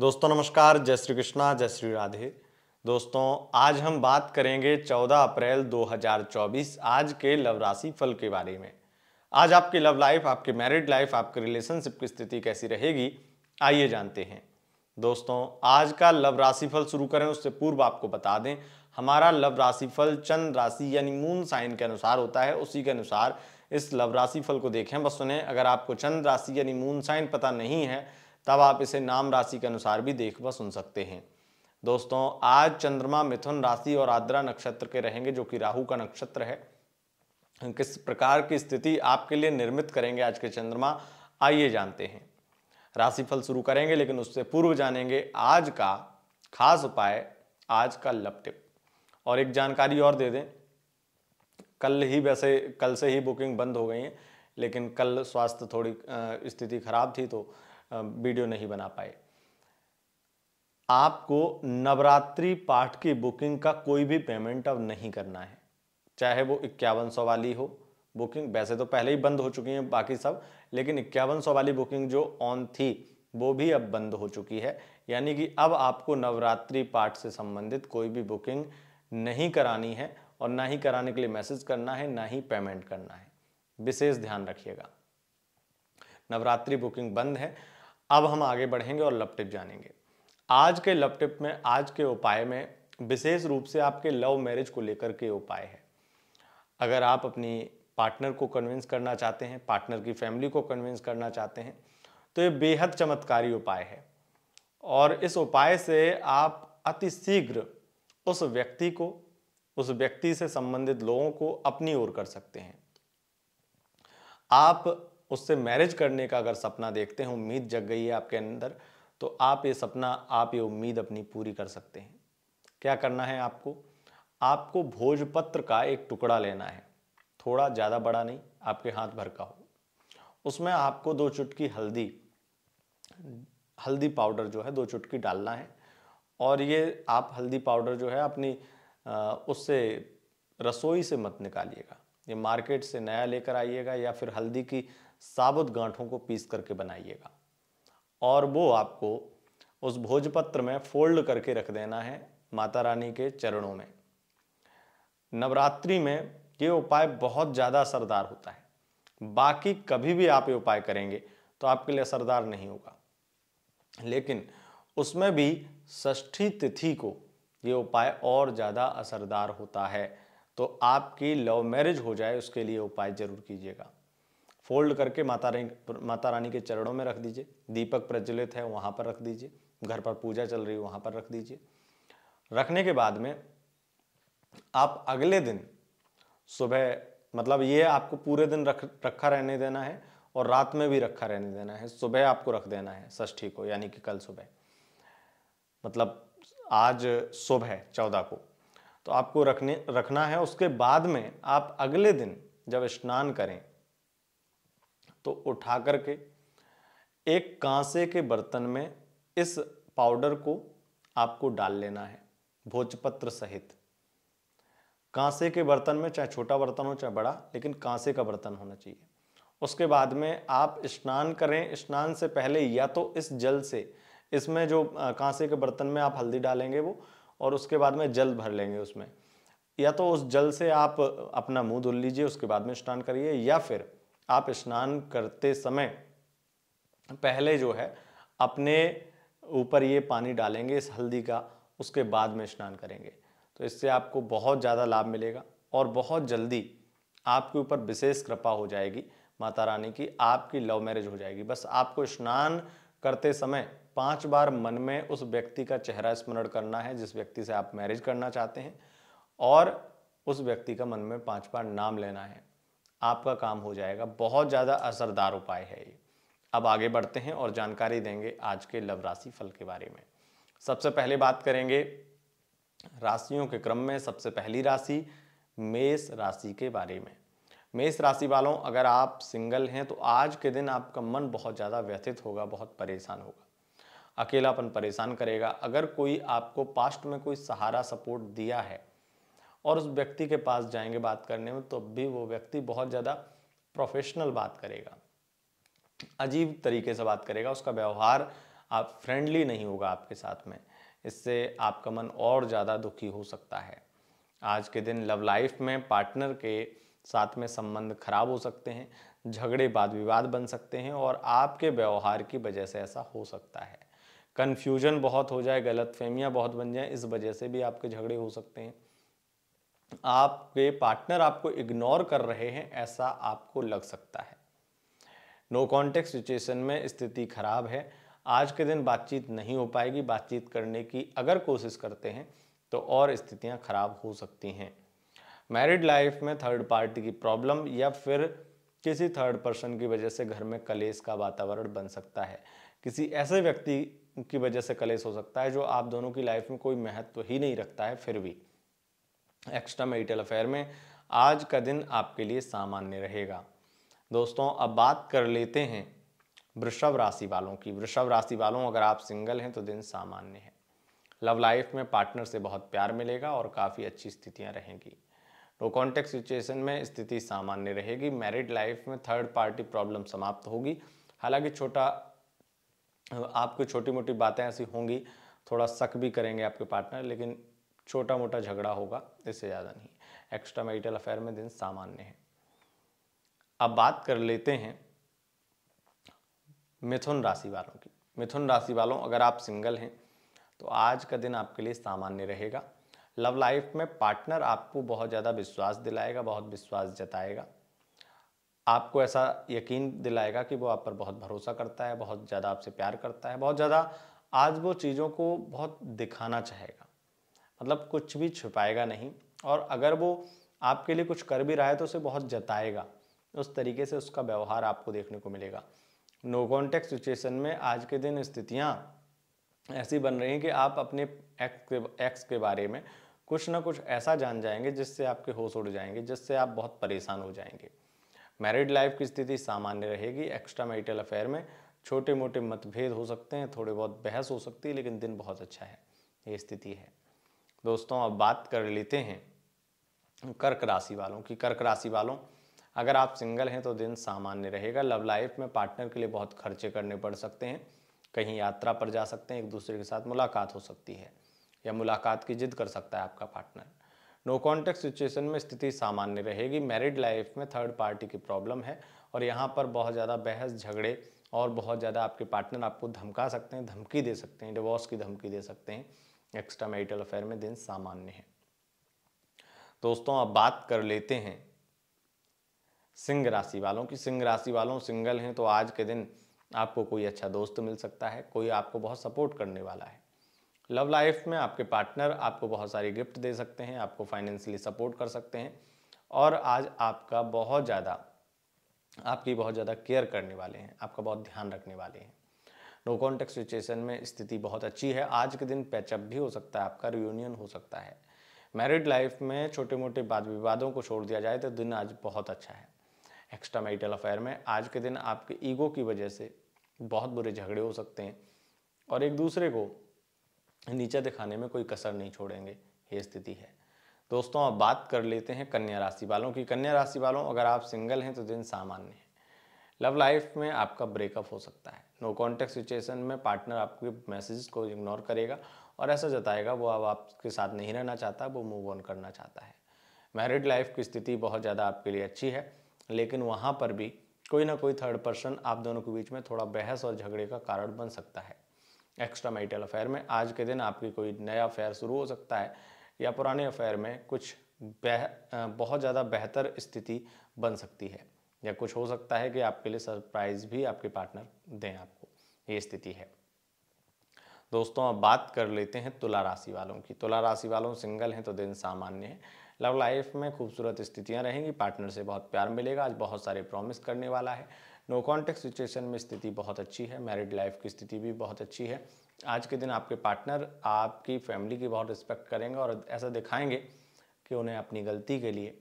दोस्तों नमस्कार जय श्री कृष्णा जय श्री राधे दोस्तों आज हम बात करेंगे 14 अप्रैल 2024 आज के लव राशि फल के बारे में आज आपकी लव लाइफ आपके मैरिड लाइफ आपके रिलेशनशिप की स्थिति कैसी रहेगी आइए जानते हैं दोस्तों आज का लव राशि फल शुरू करें उससे पूर्व आपको बता दें हमारा लव राशि फल चंद्र राशि यानी मून साइन के अनुसार होता है उसी के अनुसार इस लव राशि फल को देखें बस सुने अगर आपको चंद्र राशि यानी मून साइन पता नहीं है तब आप इसे नाम राशि के अनुसार भी देख व सुन सकते हैं दोस्तों आज चंद्रमा मिथुन राशि और आद्रा नक्षत्र के रहेंगे जो कि राहु का नक्षत्र है किस प्रकार की स्थिति आपके लिए निर्मित करेंगे आज के चंद्रमा आइए जानते हैं राशिफल शुरू करेंगे लेकिन उससे पूर्व जानेंगे आज का खास उपाय आज का लपटिप और एक जानकारी और दे दें कल ही वैसे कल से ही बुकिंग बंद हो गई है लेकिन कल स्वास्थ्य थोड़ी स्थिति खराब थी तो वीडियो नहीं बना पाए आपको नवरात्रि पाठ की बुकिंग का कोई भी पेमेंट अब नहीं करना है चाहे वो इक्यावन सौ वाली हो बुकिंग वैसे तो पहले ही बंद हो चुकी है बाकी सब लेकिन इक्यावन सौ वाली बुकिंग जो ऑन थी वो भी अब बंद हो चुकी है यानी कि अब आपको नवरात्रि पाठ से संबंधित कोई भी बुकिंग नहीं करानी है और ना ही कराने के लिए मैसेज करना है ना ही पेमेंट करना है विशेष ध्यान रखिएगा नवरात्रि बुकिंग बंद है अब हम आगे बढ़ेंगे और लव टिप जानेंगे आज के लव टिप में आज के उपाय में विशेष रूप से आपके लव मैरिज को लेकर के उपाय है अगर आप अपनी पार्टनर को कन्विंस करना चाहते हैं पार्टनर की फैमिली को कन्विंस करना चाहते हैं तो ये बेहद चमत्कारी उपाय है और इस उपाय से आप अति शीघ्र उस व्यक्ति को उस व्यक्ति से संबंधित लोगों को अपनी ओर कर सकते हैं आप उससे मैरिज करने का अगर सपना देखते हैं उम्मीद जग गई है आपके अंदर तो आप ये सपना आप ये उम्मीद अपनी पूरी कर सकते हैं क्या करना है आपको आपको भोजपत्र का एक टुकड़ा लेना है थोड़ा ज़्यादा बड़ा नहीं आपके हाथ भर का हो उसमें आपको दो चुटकी हल्दी हल्दी पाउडर जो है दो चुटकी डालना है और ये आप हल्दी पाउडर जो है अपनी उससे रसोई से मत निकालिएगा ये मार्केट से नया लेकर आइएगा या फिर हल्दी की साबुत गांठों को पीस करके बनाइएगा और वो आपको उस भोजपत्र में फोल्ड करके रख देना है माता रानी के चरणों में नवरात्रि में ये उपाय बहुत ज़्यादा असरदार होता है बाकी कभी भी आप ये उपाय करेंगे तो आपके लिए असरदार नहीं होगा लेकिन उसमें भी ष्ठी तिथि को ये उपाय और ज़्यादा असरदार होता है तो आपकी लव मैरिज हो जाए उसके लिए उपाय ज़रूर कीजिएगा फोल्ड करके माता रानी माता रानी के चरणों में रख दीजिए दीपक प्रज्वलित है वहाँ पर रख दीजिए घर पर पूजा चल रही है वहाँ पर रख दीजिए रखने के बाद में आप अगले दिन सुबह मतलब ये आपको पूरे दिन रख रखा रहने देना है और रात में भी रखा रहने देना है सुबह आपको रख देना है षष्ठी को यानी कि कल सुबह मतलब आज सुबह चौदह को तो आपको रखने रखना है उसके बाद में आप अगले दिन जब स्नान करें तो उठा करके एक कांसे के बर्तन में इस पाउडर को आपको डाल लेना है भोजपत्र सहित कांसे के बर्तन में चाहे छोटा बर्तन हो चाहे बड़ा लेकिन कांसे का बर्तन होना चाहिए उसके बाद में आप स्नान करें स्नान से पहले या तो इस जल से इसमें जो कांसे के बर्तन में आप हल्दी डालेंगे वो और उसके बाद में जल भर लेंगे उसमें या तो उस जल से आप अपना मुंह धुल लीजिए उसके बाद में स्नान करिए या फिर आप स्नान करते समय पहले जो है अपने ऊपर ये पानी डालेंगे इस हल्दी का उसके बाद में स्नान करेंगे तो इससे आपको बहुत ज़्यादा लाभ मिलेगा और बहुत जल्दी आपके ऊपर विशेष कृपा हो जाएगी माता रानी की आपकी लव मैरिज हो जाएगी बस आपको स्नान करते समय पांच बार मन में उस व्यक्ति का चेहरा स्मरण करना है जिस व्यक्ति से आप मैरिज करना चाहते हैं और उस व्यक्ति का मन में पांच बार नाम लेना है आपका काम हो जाएगा बहुत ज़्यादा असरदार उपाय है ये अब आगे बढ़ते हैं और जानकारी देंगे आज के लव राशि फल के बारे में सबसे पहले बात करेंगे राशियों के क्रम में सबसे पहली राशि मेष राशि के बारे में मेष राशि वालों अगर आप सिंगल हैं तो आज के दिन आपका मन बहुत ज़्यादा व्यथित होगा बहुत परेशान होगा अकेलापन परेशान करेगा अगर कोई आपको पास्ट में कोई सहारा सपोर्ट दिया है और उस व्यक्ति के पास जाएंगे बात करने में तो भी वो व्यक्ति बहुत ज़्यादा प्रोफेशनल बात करेगा अजीब तरीके से बात करेगा उसका व्यवहार आप फ्रेंडली नहीं होगा आपके साथ में इससे आपका मन और ज़्यादा दुखी हो सकता है आज के दिन लव लाइफ में पार्टनर के साथ में संबंध खराब हो सकते हैं झगड़े वाद विवाद बन सकते हैं और आपके व्यवहार की वजह से ऐसा हो सकता है कन्फ्यूजन बहुत हो जाए गलत फहमियाँ बहुत बन जाए इस वजह से भी आपके झगड़े हो सकते हैं आपके पार्टनर आपको इग्नोर कर रहे हैं ऐसा आपको लग सकता है नो कॉन्टेक्ट सिचुएशन में स्थिति खराब है आज के दिन बातचीत नहीं हो पाएगी बातचीत करने की अगर कोशिश करते हैं तो और स्थितियां खराब हो सकती हैं मैरिड लाइफ में थर्ड पार्टी की प्रॉब्लम या फिर किसी थर्ड पर्सन की वजह से घर में कलेश का वातावरण बन सकता है किसी ऐसे व्यक्ति की वजह से कलेश हो सकता है जो आप दोनों की लाइफ में कोई महत्व ही नहीं रखता है फिर भी एक्स्ट्रा मेरिटल अफेयर में आज का दिन आपके लिए सामान्य रहेगा दोस्तों अब बात कर लेते हैं वृषभ राशि वालों की वृषभ राशि वालों अगर आप सिंगल हैं तो दिन सामान्य है लव लाइफ में पार्टनर से बहुत प्यार मिलेगा और काफ़ी अच्छी स्थितियां रहेंगी नो कॉन्टेक्ट सिचुएशन में स्थिति सामान्य रहेगी मैरिड लाइफ में थर्ड पार्टी प्रॉब्लम समाप्त होगी हालांकि छोटा आपको छोटी मोटी बातें ऐसी होंगी थोड़ा शक भी करेंगे आपके पार्टनर लेकिन छोटा मोटा झगड़ा होगा इससे ज़्यादा नहीं एक्स्ट्रा मैरिटल अफेयर में दिन सामान्य है अब बात कर लेते हैं मिथुन राशि वालों की मिथुन राशि वालों अगर आप सिंगल हैं तो आज का दिन आपके लिए सामान्य रहेगा लव लाइफ में पार्टनर आपको बहुत ज़्यादा विश्वास दिलाएगा बहुत विश्वास जताएगा आपको ऐसा यकीन दिलाएगा कि वो आप पर बहुत भरोसा करता है बहुत ज़्यादा आपसे प्यार करता है बहुत ज़्यादा आज वो चीज़ों को बहुत दिखाना चाहेगा मतलब कुछ भी छुपाएगा नहीं और अगर वो आपके लिए कुछ कर भी रहा है तो उसे बहुत जताएगा उस तरीके से उसका व्यवहार आपको देखने को मिलेगा नो कॉन्टेक्ट सिचुएशन में आज के दिन स्थितियाँ ऐसी बन रही हैं कि आप अपने एक्स के एक्स के बारे में कुछ ना कुछ ऐसा जान जाएंगे जिससे आपके होश उड़ जाएंगे जिससे आप बहुत परेशान हो जाएंगे मैरिड लाइफ की स्थिति सामान्य रहेगी एक्स्ट्रा मैरिटल अफेयर में छोटे मोटे मतभेद हो सकते हैं थोड़े बहुत बहस हो सकती है लेकिन दिन बहुत अच्छा है ये स्थिति है दोस्तों अब बात कर लेते हैं कर्क राशि वालों की कर्क राशि वालों अगर आप सिंगल हैं तो दिन सामान्य रहेगा लव लाइफ में पार्टनर के लिए बहुत खर्चे करने पड़ सकते हैं कहीं यात्रा पर जा सकते हैं एक दूसरे के साथ मुलाकात हो सकती है या मुलाकात की जिद कर सकता है आपका पार्टनर नो कॉन्टेक्ट सिचुएशन में स्थिति सामान्य रहेगी मैरिड लाइफ में थर्ड पार्टी की प्रॉब्लम है और यहाँ पर बहुत ज़्यादा बहस झगड़े और बहुत ज़्यादा आपके पार्टनर आपको धमका सकते हैं धमकी दे सकते हैं डिवोर्स की धमकी दे सकते हैं एक्स्ट्रा मैरिटल अफेयर में दिन सामान्य है दोस्तों अब बात कर लेते हैं सिंह राशि वालों की सिंह राशि वालों सिंगल हैं तो आज के दिन आपको कोई अच्छा दोस्त मिल सकता है कोई आपको बहुत सपोर्ट करने वाला है लव लाइफ में आपके पार्टनर आपको बहुत सारी गिफ्ट दे सकते हैं आपको फाइनेंशियली सपोर्ट कर सकते हैं और आज आपका बहुत ज़्यादा आपकी बहुत ज़्यादा केयर करने वाले हैं आपका बहुत ध्यान रखने वाले हैं नो कॉन्टेक्ट सिचुएशन में स्थिति बहुत अच्छी है आज के दिन पैचअप भी हो सकता है आपका रियूनियन हो सकता है मैरिड लाइफ में छोटे मोटे वाद विवादों को छोड़ दिया जाए तो दिन आज बहुत अच्छा है एक्स्ट्रा मैरिटल अफेयर में आज के दिन आपके ईगो की वजह से बहुत बुरे झगड़े हो सकते हैं और एक दूसरे को नीचे दिखाने में कोई कसर नहीं छोड़ेंगे ये स्थिति है दोस्तों अब बात कर लेते हैं कन्या राशि वालों की कन्या राशि वालों अगर आप सिंगल हैं तो दिन सामान्य है लव लाइफ में आपका ब्रेकअप हो सकता है नो कॉन्टैक्ट सिचुएशन में पार्टनर आपके मैसेज को इग्नोर करेगा और ऐसा जताएगा वो अब आपके साथ नहीं रहना चाहता वो मूव ऑन करना चाहता है मैरिड लाइफ की स्थिति बहुत ज़्यादा आपके लिए अच्छी है लेकिन वहाँ पर भी कोई ना कोई थर्ड पर्सन आप दोनों के बीच में थोड़ा बहस और झगड़े का कारण बन सकता है एक्स्ट्रा मैरिटल अफेयर में आज के दिन आपकी कोई नया अफेयर शुरू हो सकता है या पुराने अफेयर में कुछ बह बहुत ज़्यादा बेहतर स्थिति बन सकती है या कुछ हो सकता है कि आपके लिए सरप्राइज भी आपके पार्टनर दें आपको ये स्थिति है दोस्तों अब बात कर लेते हैं तुला राशि वालों की तुला राशि वालों सिंगल हैं तो दिन सामान्य है लव लाइफ में खूबसूरत स्थितियां रहेंगी पार्टनर से बहुत प्यार मिलेगा आज बहुत सारे प्रॉमिस करने वाला है नो कॉन्टेक्ट सिचुएशन में स्थिति बहुत अच्छी है मैरिड लाइफ की स्थिति भी बहुत अच्छी है आज के दिन आपके पार्टनर आपकी फैमिली की बहुत रिस्पेक्ट करेंगे और ऐसा दिखाएंगे कि उन्हें अपनी गलती के लिए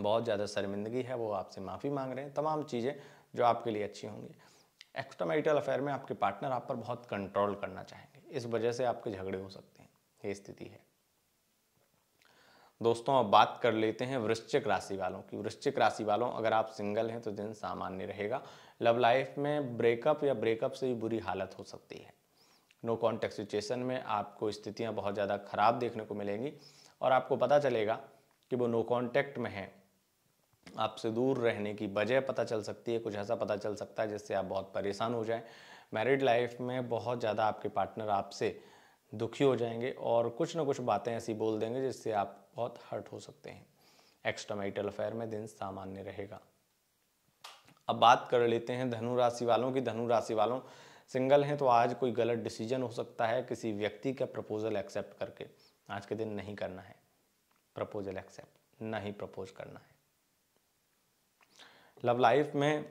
बहुत ज़्यादा शर्मिंदगी है वो आपसे माफ़ी मांग रहे हैं तमाम चीज़ें जो आपके लिए अच्छी होंगी एक्स्ट्रा मैरिटल अफेयर में आपके पार्टनर आप पर बहुत कंट्रोल करना चाहेंगे इस वजह से आपके झगड़े हो सकते हैं ये स्थिति है दोस्तों अब बात कर लेते हैं वृश्चिक राशि वालों की वृश्चिक राशि वालों अगर आप सिंगल हैं तो दिन सामान्य रहेगा लव लाइफ में ब्रेकअप या ब्रेकअप से भी बुरी हालत हो सकती है नो कॉन्टेक्ट सिचुएशन में आपको स्थितियां बहुत ज़्यादा खराब देखने को मिलेंगी और आपको पता चलेगा कि वो नो कॉन्टेक्ट में हैं आपसे दूर रहने की वजह पता चल सकती है कुछ ऐसा पता चल सकता है जिससे आप बहुत परेशान हो जाएं मैरिड लाइफ में बहुत ज़्यादा आपके पार्टनर आपसे दुखी हो जाएंगे और कुछ ना कुछ बातें ऐसी बोल देंगे जिससे आप बहुत हर्ट हो सकते हैं मैरिटल अफेयर में दिन सामान्य रहेगा अब बात कर लेते हैं धनु राशि वालों की धनु राशि वालों सिंगल हैं तो आज कोई गलत डिसीजन हो सकता है किसी व्यक्ति का प्रपोजल एक्सेप्ट करके आज के दिन नहीं करना है प्रपोजल एक्सेप्ट ना ही प्रपोज करना है लव लाइफ में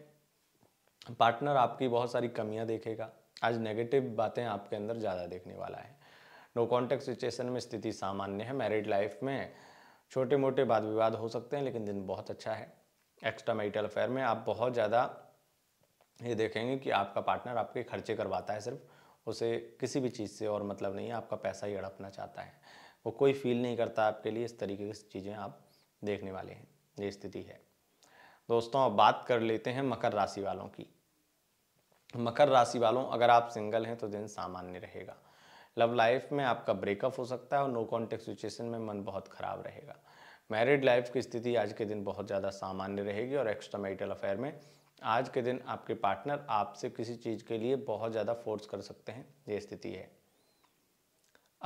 पार्टनर आपकी बहुत सारी कमियां देखेगा आज नेगेटिव बातें आपके अंदर ज़्यादा देखने वाला है नो कॉन्टेक्ट सिचुएशन में स्थिति सामान्य है मैरिड लाइफ में छोटे मोटे वाद विवाद हो सकते हैं लेकिन दिन बहुत अच्छा है एक्स्ट्रा मैरिटल अफेयर में आप बहुत ज़्यादा ये देखेंगे कि आपका पार्टनर आपके खर्चे करवाता है सिर्फ उसे किसी भी चीज़ से और मतलब नहीं है आपका पैसा ही हड़पना चाहता है वो कोई फील नहीं करता आपके लिए इस तरीके की चीज़ें आप देखने वाले हैं ये स्थिति है दोस्तों अब बात कर लेते हैं मकर राशि वालों की मकर राशि वालों अगर आप सिंगल हैं तो दिन सामान्य रहेगा लव लाइफ में आपका ब्रेकअप हो सकता है और नो कॉन्टेक्ट सिचुएशन में मन बहुत खराब रहेगा मैरिड लाइफ की स्थिति आज के दिन बहुत ज़्यादा सामान्य रहेगी और एक्स्ट्रा मैरिटल अफेयर में आज के दिन आपके पार्टनर आपसे किसी चीज़ के लिए बहुत ज़्यादा फोर्स कर सकते हैं ये स्थिति है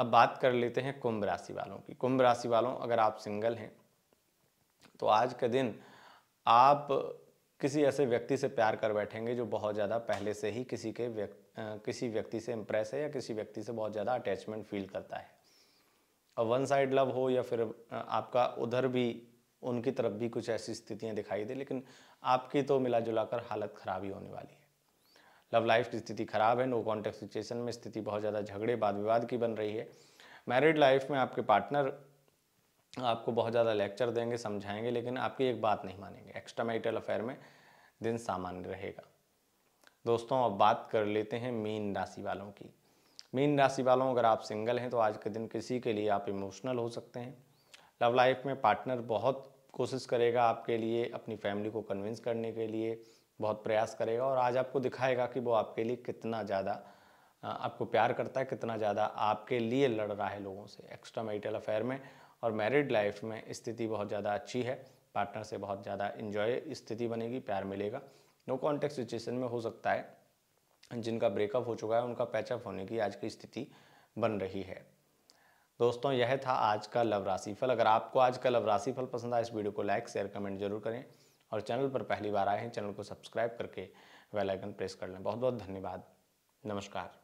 अब बात कर लेते हैं कुंभ राशि वालों की कुंभ राशि वालों अगर आप सिंगल हैं तो आज के दिन आप किसी ऐसे व्यक्ति से प्यार कर बैठेंगे जो बहुत ज़्यादा पहले से ही किसी के व्यक्ति किसी व्यक्ति से इम्प्रेस है या किसी व्यक्ति से बहुत ज़्यादा अटैचमेंट फील करता है और वन साइड लव हो या फिर आपका उधर भी उनकी तरफ भी कुछ ऐसी स्थितियाँ दिखाई दे लेकिन आपकी तो मिला जुला कर हालत ख़राब ही होने वाली है लव लाइफ की स्थिति खराब है नो कॉन्टेक्ट सिचुएशन में स्थिति बहुत ज़्यादा झगड़े वाद विवाद की बन रही है मैरिड लाइफ में आपके पार्टनर आपको बहुत ज़्यादा लेक्चर देंगे समझाएंगे लेकिन आपकी एक बात नहीं मानेंगे एक्स्ट्रा मैरिटल अफेयर में दिन सामान्य रहेगा दोस्तों अब बात कर लेते हैं मीन राशि वालों की मीन राशि वालों अगर आप सिंगल हैं तो आज के दिन किसी के लिए आप इमोशनल हो सकते हैं लव लाइफ में पार्टनर बहुत कोशिश करेगा आपके लिए अपनी फैमिली को कन्विंस करने के लिए बहुत प्रयास करेगा और आज आपको दिखाएगा कि वो आपके लिए कितना ज़्यादा आपको प्यार करता है कितना ज़्यादा आपके लिए लड़ रहा है लोगों से एक्स्ट्रा मैरिटल अफेयर में और मैरिड लाइफ में स्थिति बहुत ज़्यादा अच्छी है पार्टनर से बहुत ज़्यादा इन्जॉय स्थिति बनेगी प्यार मिलेगा नो कॉन्टेक्ट सिचुएशन में हो सकता है जिनका ब्रेकअप हो चुका है उनका पैचअप होने की आज की स्थिति बन रही है दोस्तों यह था आज का लव राशिफल अगर आपको आज का लव राशिफल पसंद आए इस वीडियो को लाइक शेयर कमेंट जरूर करें और चैनल पर पहली बार आए हैं चैनल को सब्सक्राइब करके वेल आइकन प्रेस कर लें बहुत बहुत धन्यवाद नमस्कार